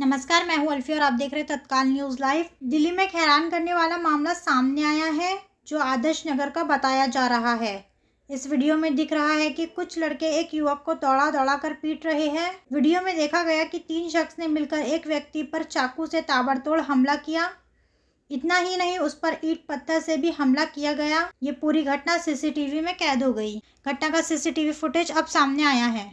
नमस्कार मैं हूं अल्फी और आप देख रहे हैं तत्काल न्यूज़ लाइव दिल्ली में हैरान करने वाला मामला सामने आया है जो आदर्श नगर का बताया जा रहा है इस वीडियो में दिख रहा है कि कुछ लड़के एक युवक को दौड़ा दौड़ा कर पीट रहे हैं वीडियो में देखा गया कि तीन शख्स ने मिलकर एक व्यक्ति पर चाकू से ताबड़तोड़ हमला किया इतना ही नहीं उस पर ईट पत्थर से भी हमला किया गया ये पूरी घटना सीसीटीवी में कैद हो गई घटना का सीसीटीवी फुटेज अब सामने आया है